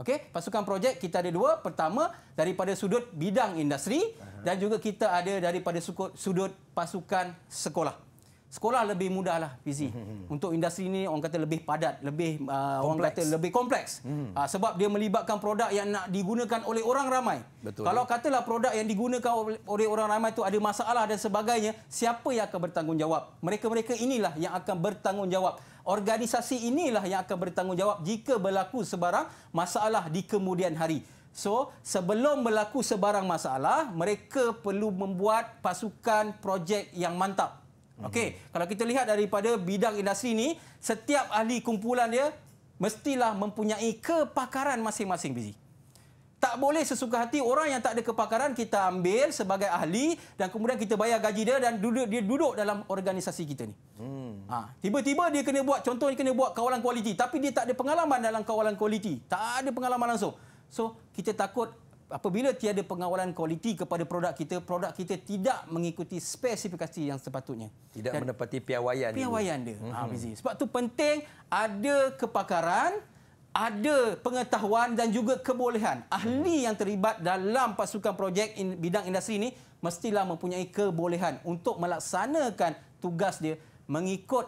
Okey, pasukan projek kita ada dua. Pertama daripada sudut bidang industri dan juga kita ada daripada sudut pasukan sekolah sekolah lebih mudah lah PZ. Mm -hmm. Untuk industri ini orang kata lebih padat, lebih uh, orang kata lebih kompleks. Mm -hmm. uh, sebab dia melibatkan produk yang nak digunakan oleh orang ramai. Betul. Kalau katalah produk yang digunakan oleh orang ramai itu ada masalah dan sebagainya, siapa yang akan bertanggungjawab? Mereka-mereka inilah yang akan bertanggungjawab. Organisasi inilah yang akan bertanggungjawab jika berlaku sebarang masalah di kemudian hari. So, sebelum berlaku sebarang masalah, mereka perlu membuat pasukan projek yang mantap. Hmm. Okey, kalau kita lihat daripada bidang industri ini, setiap ahli kumpulan dia mestilah mempunyai kepakaran masing-masing busy. Tak boleh sesuka hati orang yang tak ada kepakaran kita ambil sebagai ahli dan kemudian kita bayar gaji dia dan duduk, dia duduk dalam organisasi kita ni. Hmm. Ha, tiba-tiba dia kena buat contohnya kena buat kawalan kualiti tapi dia tak ada pengalaman dalam kawalan kualiti. Tak ada pengalaman langsung. So kita takut apabila tiada pengawalan kualiti kepada produk kita, produk kita tidak mengikuti spesifikasi yang sepatutnya. Tidak Dan menepati piawaian. Piawaian dia. Mm-hmm. Ha, Sebab tu penting ada kepakaran ada pengetahuan dan juga kebolehan. Ahli yang terlibat dalam pasukan projek in, bidang industri ini mestilah mempunyai kebolehan untuk melaksanakan tugas dia mengikut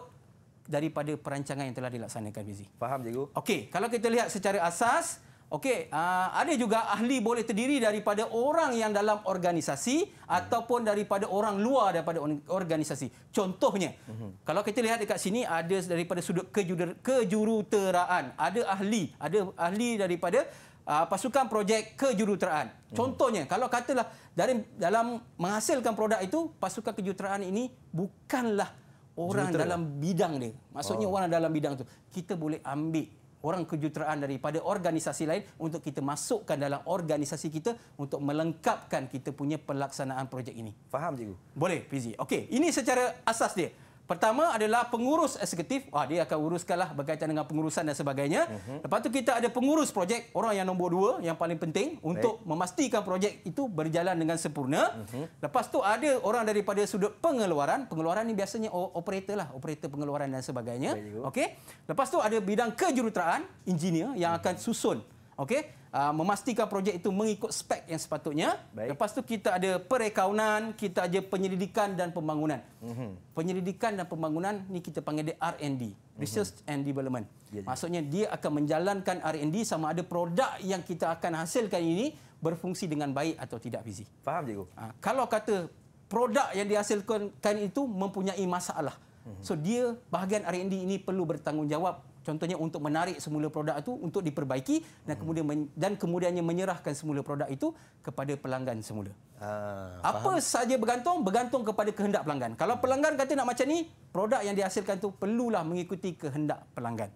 daripada perancangan yang telah dilaksanakan Bizi. Faham, cikgu? Okey, kalau kita lihat secara asas, Okey, uh, ada juga ahli boleh terdiri daripada orang yang dalam organisasi hmm. ataupun daripada orang luar daripada organisasi. Contohnya, hmm. kalau kita lihat dekat sini ada daripada sudut kejudur, kejuruteraan, ada ahli, ada ahli daripada uh, pasukan projek kejuruteraan. Mhm. Contohnya, kalau katalah dari dalam menghasilkan produk itu pasukan kejuruteraan ini bukanlah orang Jutera. dalam bidang dia. Maksudnya oh. orang dalam bidang tu. Kita boleh ambil orang kejuruteraan daripada organisasi lain untuk kita masukkan dalam organisasi kita untuk melengkapkan kita punya pelaksanaan projek ini. Faham, Cikgu? Boleh, Fizi. Okey, ini secara asas dia. Pertama adalah pengurus eksekutif. Wah, dia akan uruskanlah berkaitan dengan pengurusan dan sebagainya. Uh mhm. -huh. Lepas tu kita ada pengurus projek, orang yang nombor dua, yang paling penting untuk memastikan projek itu berjalan dengan sempurna. Uh mhm. -huh. Lepas tu ada orang daripada sudut pengeluaran. Pengeluaran ini biasanya operator lah, operator pengeluaran dan sebagainya. Okey. Lepas tu ada bidang kejuruteraan, engineer yang uh mhm. -huh. akan susun. Okey uh, memastikan projek itu mengikut spek yang sepatutnya. Baik. Lepas tu kita ada perekaunan, kita ada penyelidikan dan pembangunan. Mm-hmm. Penyelidikan dan pembangunan ni kita panggil dia R&D, mhm. Research mm-hmm. and Development. Ya, ya. Maksudnya dia akan menjalankan R&D sama ada produk yang kita akan hasilkan ini berfungsi dengan baik atau tidak fizik. Faham cikgu? Uh, kalau kata produk yang dihasilkan itu mempunyai masalah. Mm-hmm. So dia bahagian R&D ini perlu bertanggungjawab contohnya untuk menarik semula produk itu untuk diperbaiki dan hmm. kemudian men- dan kemudiannya menyerahkan semula produk itu kepada pelanggan semula. Uh, apa saja bergantung bergantung kepada kehendak pelanggan. Kalau hmm. pelanggan kata nak macam ni, produk yang dihasilkan tu perlulah mengikuti kehendak pelanggan.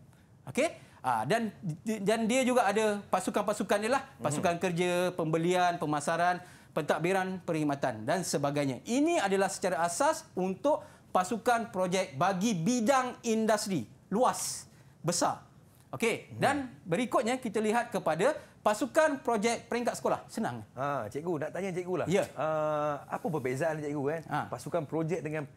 Okey? Uh, dan dan dia juga ada pasukan-pasukan dia lah, hmm. pasukan uh kerja, pembelian, pemasaran, pentadbiran, perkhidmatan dan sebagainya. Ini adalah secara asas untuk pasukan projek bagi bidang industri luas besar. Okey, hmm. dan berikutnya kita lihat kepada pasukan projek peringkat sekolah. Senang. Ha, cikgu nak tanya cikgu lah. Ya. Uh, apa perbezaan cikgu kan? Ha. Pasukan projek dengan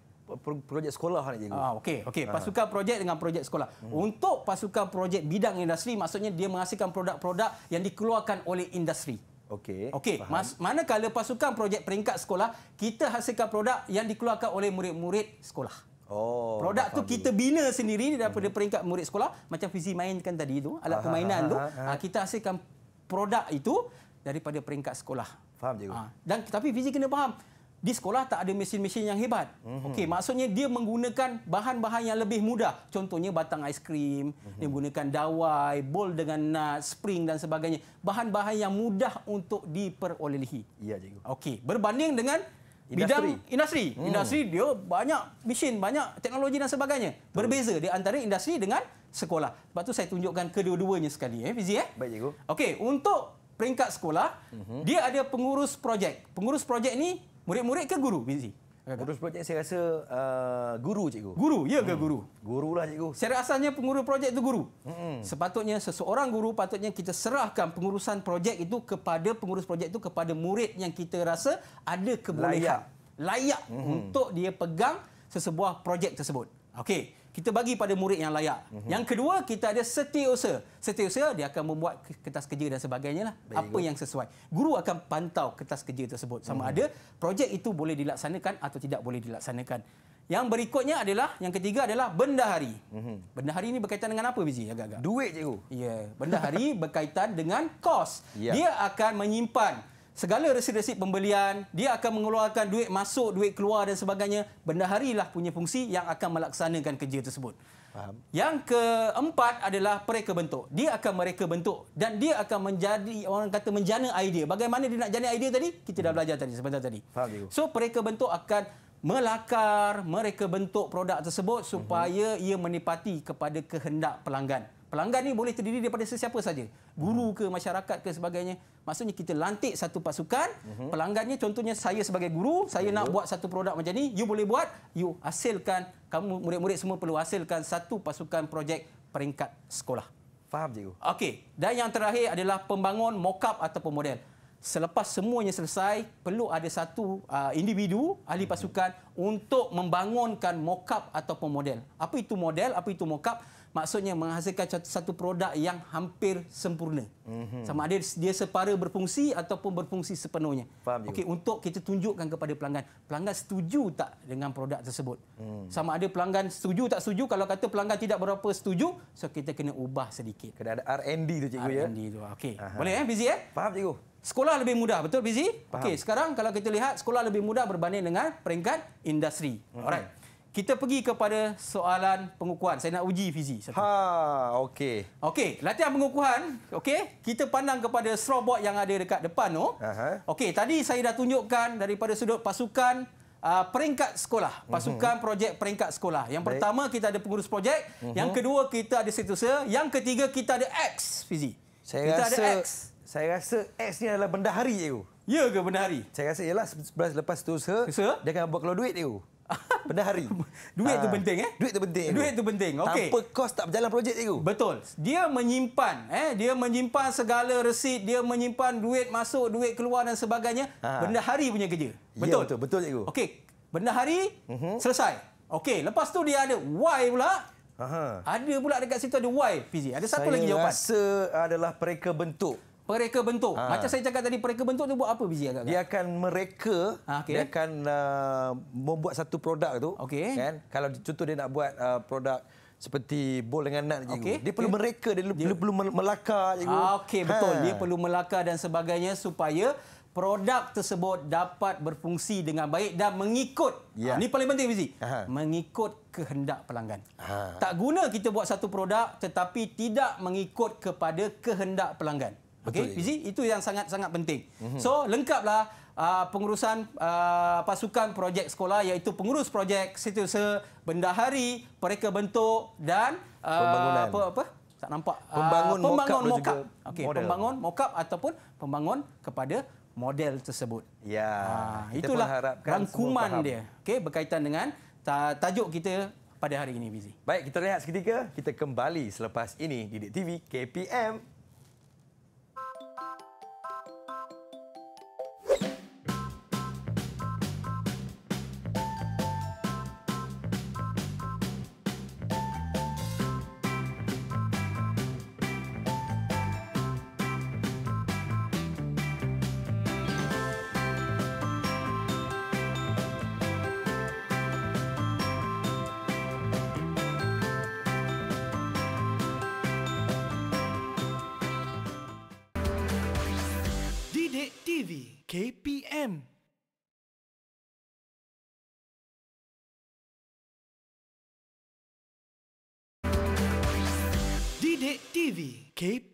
projek sekolah nak lah, cikgu. Ha, okey, okey. Ah. Pasukan ha. projek dengan projek sekolah. Hmm. Untuk pasukan projek bidang industri maksudnya dia menghasilkan produk-produk yang dikeluarkan oleh industri. Okey. Okey, mas- manakala pasukan projek peringkat sekolah, kita hasilkan produk yang dikeluarkan oleh murid-murid sekolah. Oh, produk tu kita bina sendiri hmm. daripada hmm. peringkat murid sekolah macam fizi mainkan tadi tu alat aha, permainan aha, tu aha. Ah, kita hasilkan produk itu daripada peringkat sekolah faham cikgu ah, dan tapi fizi kena faham di sekolah tak ada mesin-mesin yang hebat. Mm-hmm. Okey, maksudnya dia menggunakan bahan-bahan yang lebih mudah. Contohnya batang aiskrim, mm-hmm. dia menggunakan dawai, bol dengan nut, spring dan sebagainya. Bahan-bahan yang mudah untuk diperolehi. Ya, cikgu. Okey, berbanding dengan industri. bidang industri. Hmm. Industri dia banyak mesin, banyak teknologi dan sebagainya. Berbeza di antara industri dengan sekolah. Sebab tu saya tunjukkan kedua-duanya sekali eh, Fizy eh. Baik cikgu. Okey, untuk peringkat sekolah, uh-huh. dia ada pengurus projek. Pengurus projek ni murid-murid ke guru, Fizy? Pengurus kan? projek saya rasa uh, guru cikgu. Guru, ya ke hmm. guru? lah cikgu. Secara asalnya pengurus projek itu guru. Hmm. Sepatutnya seseorang guru patutnya kita serahkan pengurusan projek itu kepada pengurus projek itu kepada murid yang kita rasa ada kebolehan. Layak. Layak hmm. untuk dia pegang sesebuah projek tersebut. Okey kita bagi pada murid yang layak. Mm -hmm. Yang kedua, kita ada setiausaha. Setiausaha dia akan membuat kertas kerja dan sebagainya lah. apa good. yang sesuai. Guru akan pantau kertas kerja tersebut sama mm -hmm. ada projek itu boleh dilaksanakan atau tidak boleh dilaksanakan. Yang berikutnya adalah yang ketiga adalah bendahari. Mm -hmm. hari ini berkaitan dengan apa biji agak-agak? Duit cikgu. Ya, yeah. hari berkaitan dengan kos. Yeah. Dia akan menyimpan segala resip-resip pembelian, dia akan mengeluarkan duit masuk, duit keluar dan sebagainya. lah punya fungsi yang akan melaksanakan kerja tersebut. Faham. Yang keempat adalah mereka bentuk. Dia akan mereka bentuk dan dia akan menjadi orang kata menjana idea. Bagaimana dia nak jana idea tadi? Kita dah belajar tadi sebentar tadi. Faham. So mereka bentuk akan melakar mereka bentuk produk tersebut supaya mhm. ia menipati kepada kehendak pelanggan pelanggan ni boleh terdiri daripada sesiapa saja guru ke masyarakat ke sebagainya maksudnya kita lantik satu pasukan uh-huh. pelanggannya contohnya saya sebagai guru saya uh-huh. nak buat satu produk macam ni you boleh buat you hasilkan kamu murid-murid semua perlu hasilkan satu pasukan projek peringkat sekolah faham cikgu okey dan yang terakhir adalah pembangun mockup ataupun model selepas semuanya selesai perlu ada satu uh, individu ahli mhm. pasukan untuk membangunkan mockup ataupun model apa itu model apa itu mockup maksudnya menghasilkan satu produk yang hampir sempurna. Mm -hmm. Sama ada dia separa berfungsi ataupun berfungsi sepenuhnya. Okey, untuk kita tunjukkan kepada pelanggan, pelanggan setuju tak dengan produk tersebut? Mm. Sama ada pelanggan setuju tak setuju, kalau kata pelanggan tidak berapa setuju, so kita kena ubah sedikit. Kena ada R&D tu cikgu ya. R&D tu. Ah, okey. Boleh eh busy eh? Faham cikgu. Sekolah lebih mudah, betul busy? Okey, sekarang kalau kita lihat sekolah lebih mudah berbanding dengan peringkat industri. Mm -hmm. Alright. Kita pergi kepada soalan pengukuhan. Saya nak uji Fizi. Satu. Ha, okey. Okey, latihan pengukuhan. Okey, kita pandang kepada strobot yang ada dekat depan. Oh. Okey, tadi saya dah tunjukkan daripada sudut pasukan uh, peringkat sekolah. Mhm. Pasukan mm -hmm. projek peringkat sekolah. Yang Baik. pertama, kita ada pengurus projek. Mm -hmm. Yang kedua, kita ada setusa. Yang ketiga, kita ada X, Fizi. Saya kita rasa, ada X. Saya rasa X ni adalah benda hari, Ya ke benda hari? Saya rasa ialah lepas setusa, dia akan buat keluar duit, Ya. benda hari. Duit ha. tu ah. penting eh? Duit tu penting. Duit tu penting. Okey. Tanpa kos tak berjalan projek cikgu. Betul. Dia menyimpan eh, dia menyimpan segala resit, dia menyimpan duit masuk, duit keluar dan sebagainya. Ha. Benda hari punya kerja. Ya, betul. Ya, betul, betul cikgu. Okey. Benda hari uh mhm. -huh. selesai. Okey, lepas tu dia ada why pula? Aha. Ada pula dekat situ ada why PJ. Ada satu Saya lagi jawapan. Saya rasa adalah pereka bentuk. Pereka bentuk. Ha. Macam saya cakap tadi, pereka bentuk tu buat apa biji agak-agak? Dia akan mereka, ha, okay. dia akan uh, membuat satu produk tu. Okay. Kan? Kalau contoh dia nak buat uh, produk seperti bol dengan nut cikgu. Okay. Dia perlu okay. mereka, dia, dia, ah, ha. dia perlu melaka, cikgu. Okey, betul. Ha. Dia perlu melaka dan sebagainya supaya produk tersebut dapat berfungsi dengan baik dan mengikut. Ah, ya. Ini paling penting, Fizi. Mengikut kehendak pelanggan. Ha. Tak guna kita buat satu produk tetapi tidak mengikut kepada kehendak pelanggan. Okey, Fizi, itu yang sangat-sangat penting. Mhm. So, lengkaplah uh, pengurusan uh, pasukan projek sekolah iaitu pengurus projek setiausaha bendahari, pereka bentuk dan uh, pembangunan. apa apa? Tak nampak. Pembangun, uh, pembangun mokap. Okey, pembangun mokap ataupun pembangun kepada model tersebut. Ya. Uh, itulah rangkuman dia. Okey, berkaitan dengan tajuk kita pada hari ini, Fizi. Baik, kita rehat seketika. Kita kembali selepas ini di TV KPM. KPM. Didik TV KPM.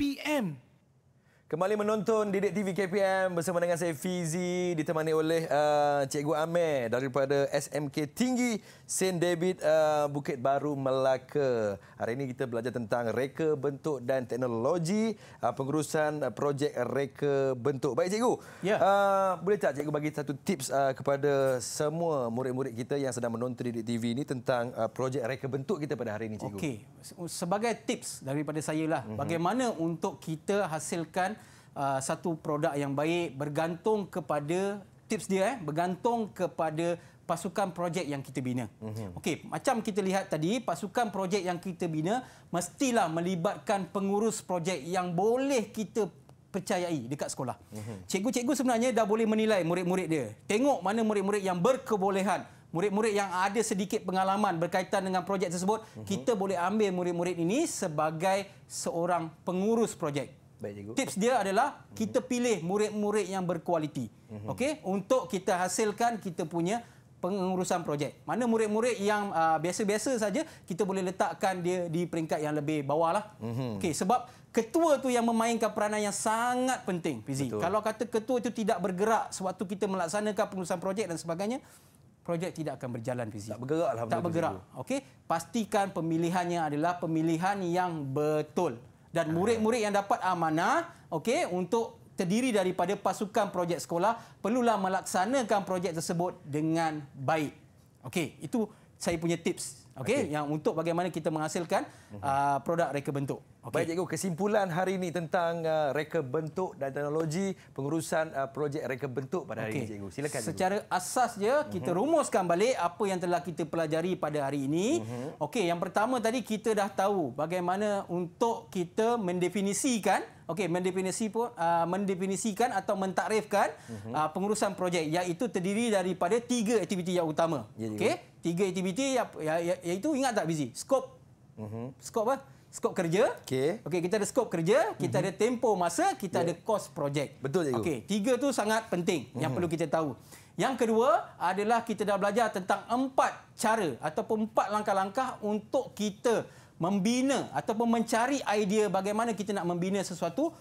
Kembali menonton Didik TV KPM bersama dengan saya Fizi ditemani oleh uh, Cikgu Amir daripada SMK Tinggi St. David uh, Bukit Baru Melaka. Hari ini kita belajar tentang reka bentuk dan teknologi uh, pengurusan uh, projek reka bentuk. Baik Cikgu, ya. uh, boleh tak Cikgu bagi satu tips uh, kepada semua murid-murid kita yang sedang menonton Didik TV ini tentang uh, projek reka bentuk kita pada hari ini Cikgu? Okey, sebagai tips daripada saya lah, mm -hmm. bagaimana untuk kita hasilkan Uh, satu produk yang baik bergantung kepada tips dia eh bergantung kepada pasukan projek yang kita bina. Mm-hmm. Okey, macam kita lihat tadi pasukan projek yang kita bina mestilah melibatkan pengurus projek yang boleh kita percayai dekat sekolah. Mm-hmm. sebenarnya dah boleh menilai murid-murid dia. Tengok mana murid-murid yang berkebolehan Murid-murid yang ada sedikit pengalaman berkaitan dengan projek tersebut, uh-huh. kita boleh ambil murid-murid ini sebagai seorang pengurus projek. Baik, Tips dia adalah kita pilih murid-murid yang berkualiti. Mm -hmm. Okey, untuk kita hasilkan kita punya pengurusan projek. Mana murid-murid yang ah, biasa-biasa uh, saja kita boleh letakkan dia di peringkat yang lebih bawahlah. Mm -hmm. Okey, sebab ketua tu yang memainkan peranan yang sangat penting. Fizik. Kalau kata ketua itu tidak bergerak sewaktu kita melaksanakan pengurusan projek dan sebagainya, projek tidak akan berjalan fizik. Tak bergerak lah Tak bergerak. Okey, pastikan pemilihannya adalah pemilihan yang betul dan murid-murid yang dapat amanah okey untuk terdiri daripada pasukan projek sekolah perlulah melaksanakan projek tersebut dengan baik. Okey, itu saya punya tips okey okay. yang untuk bagaimana kita menghasilkan mhm. uh, produk reka bentuk. Okay. Baik cikgu, kesimpulan hari ini tentang uh, reka bentuk dan teknologi pengurusan uh, projek reka bentuk pada hari okay. ini cikgu. Silakan cikgu. Secara asas je uh-huh. kita mhm. rumuskan balik apa yang telah kita pelajari pada hari ini. Uh-huh. Okey, yang pertama tadi kita dah tahu bagaimana untuk kita mendefinisikan Okey, mendefinisi pun, uh, mendefinisikan atau mentakrifkan mhm. uh, pengurusan projek iaitu terdiri daripada tiga aktiviti yang utama. Ya, Okey, tiga aktiviti ya, ya, ya iaitu ingat tak busy? Scope. Uh-huh. Scope apa? skop kerja. Okey. Okey, kita ada skop kerja, kita mm-hmm. ada tempo masa, kita yeah. ada kos projek. Betul cikgu. Okey, tiga tu sangat penting mm-hmm. yang mhm. perlu kita tahu. Yang kedua adalah kita dah belajar tentang empat cara ataupun empat langkah-langkah untuk kita membina ataupun mencari idea bagaimana kita nak membina sesuatu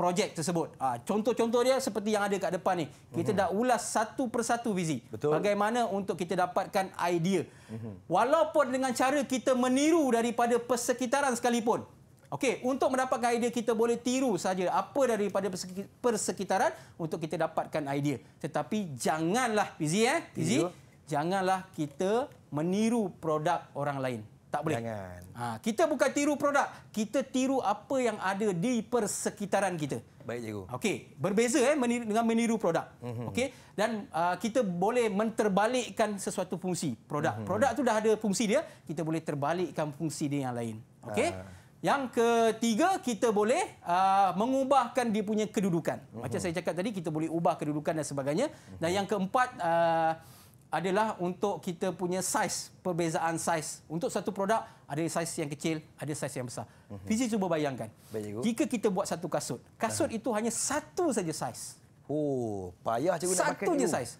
projek tersebut. Ah, contoh-contoh dia seperti yang ada kat depan ni. Kita mhm. dah ulas satu persatu visi. Betul. Bagaimana untuk kita dapatkan idea. Mhm. Walaupun dengan cara kita meniru daripada persekitaran sekalipun. Okey, untuk mendapatkan idea kita boleh tiru saja apa daripada persekitaran untuk kita dapatkan idea. Tetapi janganlah busy eh, busy. Janganlah kita meniru produk orang lain. Tak boleh. Ha, kita bukan tiru produk. Kita tiru apa yang ada di persekitaran kita. Baik, Cikgu. Okey. Berbeza eh, meniru, dengan meniru produk. Mm -hmm. Okey. Dan uh, kita boleh menterbalikkan sesuatu fungsi produk. Mm -hmm. Produk tu dah ada fungsi dia. Kita boleh terbalikkan fungsi dia yang lain. Okey. Ha. Yang ketiga, kita boleh uh, mengubahkan dia punya kedudukan. Mm -hmm. Macam saya cakap tadi, kita boleh ubah kedudukan dan sebagainya. Mm -hmm. Dan mhm. yang keempat... Uh, adalah untuk kita punya saiz, perbezaan saiz. Untuk satu produk, ada saiz yang kecil, ada saiz yang besar. Uh-huh. Mhm. Fizi cuba bayangkan. Baik, Jika kita buat satu kasut, kasut uh itu hanya satu saja saiz. Oh, payah cikgu satu nak pakai. Satu je saiz.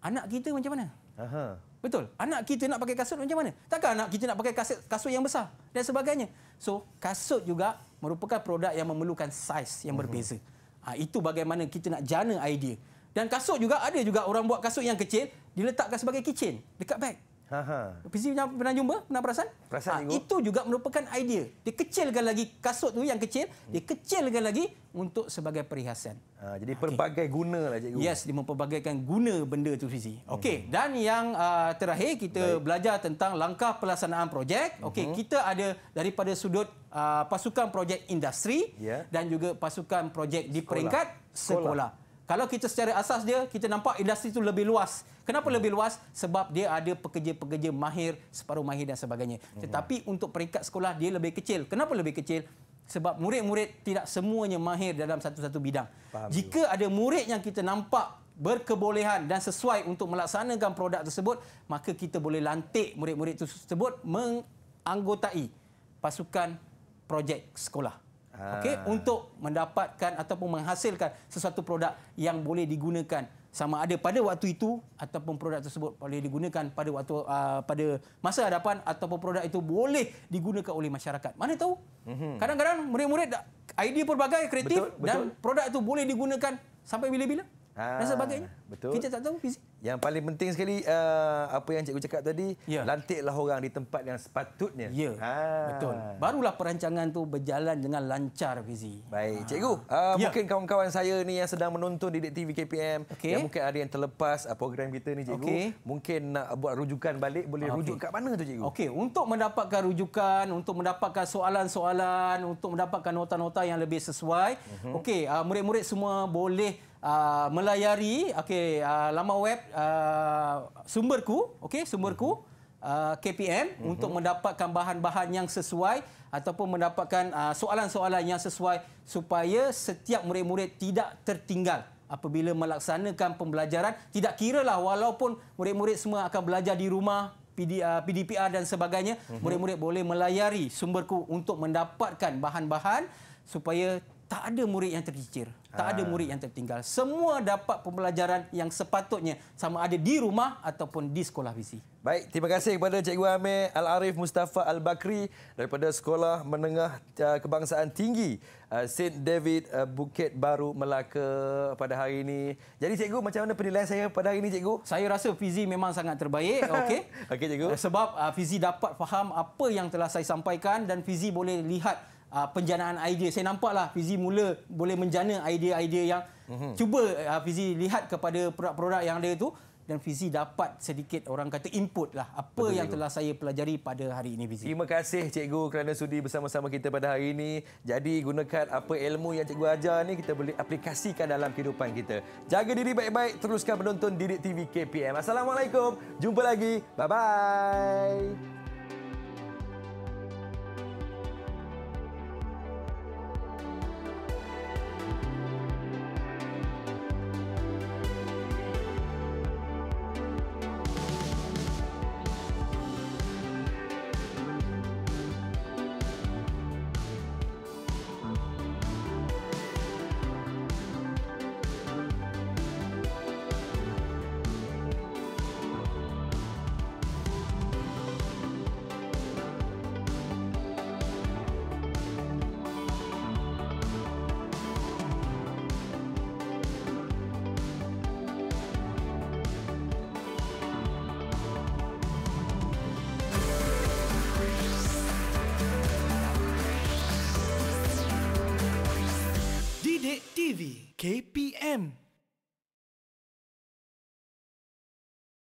Anak kita macam mana? uh Betul. Anak kita nak pakai kasut macam mana? Takkan anak kita nak pakai kasut, kasut yang besar dan sebagainya. So, kasut juga merupakan produk yang memerlukan saiz yang mhm. berbeza. Uh-huh. Ha, itu bagaimana kita nak jana idea. Dan kasut juga ada juga orang buat kasut yang kecil diletakkan sebagai kitchen dekat beg. Ha PC pernah, pernah jumpa? Pernah perasan? Perasan ha, Itu juga merupakan idea. Dia kecilkan lagi kasut tu yang kecil, hmm. dia kecilkan lagi untuk sebagai perhiasan. Ha, jadi pelbagai okay. lah cikgu. Yes, dia mempelbagaikan guna benda tu PC. Okey, hmm. dan yang uh, terakhir kita Baik. belajar tentang langkah pelaksanaan projek. Okey, hmm. kita ada daripada sudut uh, pasukan projek industri yeah. dan juga pasukan projek di peringkat sekolah. sekolah. Kalau kita secara asas dia, kita nampak industri itu lebih luas. Kenapa lebih luas? Sebab dia ada pekerja-pekerja mahir, separuh mahir dan sebagainya. Hmm. Tetapi untuk peringkat sekolah, dia lebih kecil. Kenapa lebih kecil? Sebab murid-murid tidak semuanya mahir dalam satu-satu bidang. Faham Jika ada murid yang kita nampak berkebolehan dan sesuai untuk melaksanakan produk tersebut, maka kita boleh lantik murid-murid tersebut menganggotai pasukan projek sekolah. Okey, ah. untuk mendapatkan ataupun menghasilkan sesuatu produk yang boleh digunakan sama ada pada waktu itu ataupun produk tersebut boleh digunakan pada waktu uh, pada masa hadapan ataupun produk itu boleh digunakan oleh masyarakat. Mana tahu? Mhm. Kadang-kadang murid-murid idea pelbagai kreatif betul, betul. dan produk itu boleh digunakan sampai bila-bila? Ah, dan sebagainya. Betul. Kita tak tahu fizik. Yang paling penting sekali uh, apa yang cikgu cakap tadi, ya. lantiklah orang di tempat yang sepatutnya. Ya. Ah. Betul. Barulah perancangan tu berjalan dengan lancar fizik. Baik, ah. cikgu. Uh, ya. mungkin kawan-kawan saya ni yang sedang menonton di TV KPM okay. yang mungkin ada yang terlepas uh, program kita ni cikgu, okay. mungkin nak buat rujukan balik boleh ah, okay. rujuk kat mana tu cikgu? Okey, untuk mendapatkan rujukan, untuk mendapatkan soalan-soalan, untuk mendapatkan nota-nota yang lebih sesuai, uh-huh. okey, uh, murid-murid semua boleh uh, melayari okey uh, ah, laman web uh, sumberku okey sumberku uh, KPM mhm. uh-huh. untuk mendapatkan bahan-bahan yang sesuai ataupun mendapatkan uh, soalan-soalan yang sesuai supaya setiap murid-murid tidak tertinggal apabila melaksanakan pembelajaran tidak kiralah walaupun murid-murid semua akan belajar di rumah PDPR dan sebagainya uh-huh. murid-murid boleh melayari sumberku untuk mendapatkan bahan-bahan supaya tak ada murid yang tercicir. Tak ada ah. murid yang tertinggal. Semua dapat pembelajaran yang sepatutnya sama ada di rumah ataupun di sekolah visi. Baik, terima kasih kepada Cikgu Amir Al-Arif Mustafa Al-Bakri daripada Sekolah Menengah uh, Kebangsaan Tinggi uh, St. David uh, Bukit Baru Melaka pada hari ini. Jadi Cikgu, macam mana penilaian saya pada hari ini Cikgu? Saya rasa Fizi memang sangat terbaik. Okey. Okey Cikgu. Sebab Fizi dapat faham apa yang telah saya sampaikan dan Fizi boleh lihat uh, penjanaan idea. Saya nampaklah Fizi mula boleh menjana idea-idea yang mm-hmm. cuba uh, Fizi lihat kepada produk-produk yang ada itu dan Fizi dapat sedikit orang kata input lah apa Betul, yang cikgu. telah saya pelajari pada hari ini Fizi. Terima kasih cikgu kerana sudi bersama-sama kita pada hari ini. Jadi gunakan apa ilmu yang cikgu ajar ni kita boleh aplikasikan dalam kehidupan kita. Jaga diri baik-baik, teruskan menonton Didik TV KPM. Assalamualaikum. Jumpa lagi. Bye bye.